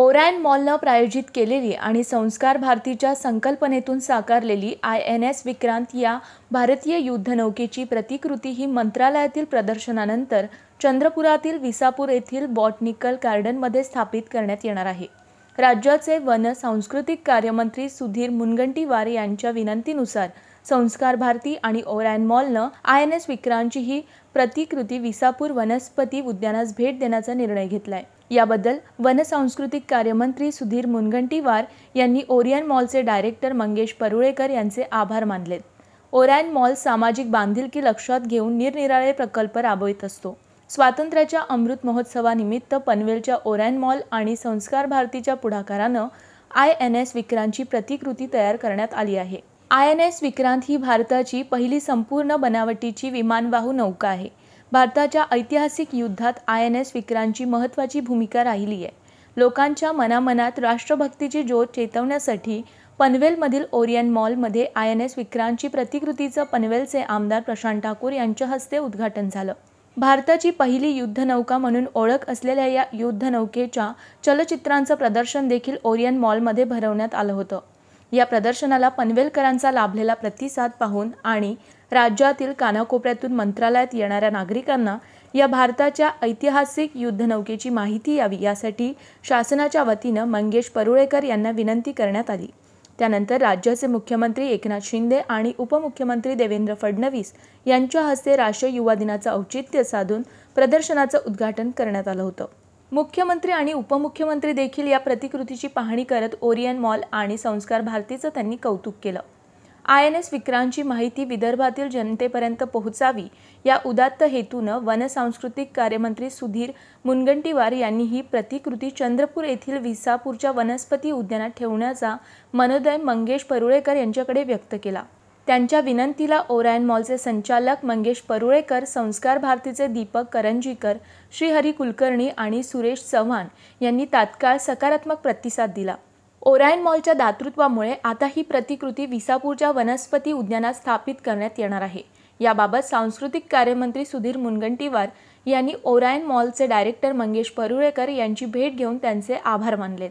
ओरॅन मॉलनं प्रायोजित केलेली आणि संस्कार भारतीच्या संकल्पनेतून साकारलेली आय एन एस विक्रांत या भारतीय युद्धनौकेची प्रतिकृती ही मंत्रालयातील प्रदर्शनानंतर चंद्रपुरातील विसापूर येथील बॉटनिकल गार्डनमध्ये स्थापित करण्यात येणार आहे राज्याचे वन सांस्कृतिक कार्यमंत्री सुधीर मुनगंटीवार यांच्या विनंतीनुसार संस्कार भारती आणि ओरॅन मॉलनं आय एन एस विक्रांतची ही प्रतिकृती विसापूर वनस्पती उद्यानास भेट देण्याचा निर्णय घेतला आहे याबद्दल वनसांस्कृतिक कार्यमंत्री सुधीर मुनगंटीवार यांनी ओरियन मॉलचे डायरेक्टर मंगेश परुळेकर यांचे आभार मानलेत ओरॅन मॉल सामाजिक बांधिलकी लक्षात घेऊन निरनिराळे प्रकल्प राबवित असतो स्वातंत्र्याच्या अमृत महोत्सवानिमित्त पनवेलच्या ओरॅन मॉल आणि संस्कार भारतीच्या पुढाकारानं आय एन एस विक्रांतची प्रतिकृती तयार करण्यात आली आहे आय एन एस विक्रांत ही भारताची पहिली संपूर्ण बनावटीची विमानवाहू नौका आहे भारताच्या ऐतिहासिक युद्धात आय एन एस विक्रांतची महत्त्वाची भूमिका राहिली आहे लोकांच्या मनामनात राष्ट्रभक्तीची ज्योत चेतवण्यासाठी पनवेलमधील ओरियन मॉलमध्ये आय एन एस विक्रांतची प्रतिकृतीचं पनवेलचे आमदार प्रशांत ठाकूर यांच्या हस्ते उद्घाटन झालं भारताची पहिली युद्धनौका म्हणून ओळख असलेल्या या युद्धनौकेच्या चलचित्रांचं प्रदर्शन देखील ओरियन मॉलमध्ये भरवण्यात आलं होतं या प्रदर्शनाला पनवेलकरांचा लाभलेला प्रतिसाद पाहून आणि राज्यातील कानाकोपऱ्यातून मंत्रालयात येणाऱ्या नागरिकांना या भारताच्या ऐतिहासिक युद्धनौकेची माहिती यावी यासाठी शासनाच्या वतीनं मंगेश परुळेकर यांना विनंती करण्यात आली त्यानंतर राज्याचे मुख्यमंत्री एकनाथ शिंदे आणि उपमुख्यमंत्री देवेंद्र फडणवीस यांच्या हस्ते राष्ट्रीय युवा दिनाचं औचित्य साधून प्रदर्शनाचं उद्घाटन करण्यात आलं होतं मुख्यमंत्री आणि उपमुख्यमंत्री देखील या प्रतिकृतीची पाहणी करत ओरियन मॉल आणि संस्कार भारतीचं त्यांनी कौतुक केलं आय एन एस विक्रांतची माहिती विदर्भातील जनतेपर्यंत पोहोचावी या उदात्त हेतूनं वनसांस्कृतिक कार्यमंत्री सुधीर मुनगंटीवार यांनी ही प्रतिकृती चंद्रपूर येथील विसापूरच्या वनस्पती उद्यानात ठेवण्याचा मनोदय मंगेश परुळेकर यांच्याकडे व्यक्त केला त्यांच्या विनंतीला ओरायन मॉलचे संचालक मंगेश परुळेकर संस्कार भारतीचे दीपक करंजीकर श्रीहरी कुलकर्णी आणि सुरेश चव्हाण यांनी तात्काळ सकारात्मक प्रतिसाद दिला ओरायन मॉलच्या दातृत्वामुळे आता ही प्रतिकृती विसापूरच्या वनस्पती उद्यानात स्थापित करण्यात येणार आहे याबाबत सांस्कृतिक कार्यमंत्री सुधीर मुनगंटीवार यांनी ओरायन मॉलचे डायरेक्टर मंगेश परुळेकर यांची भेट घेऊन त्यांचे आभार मानलेत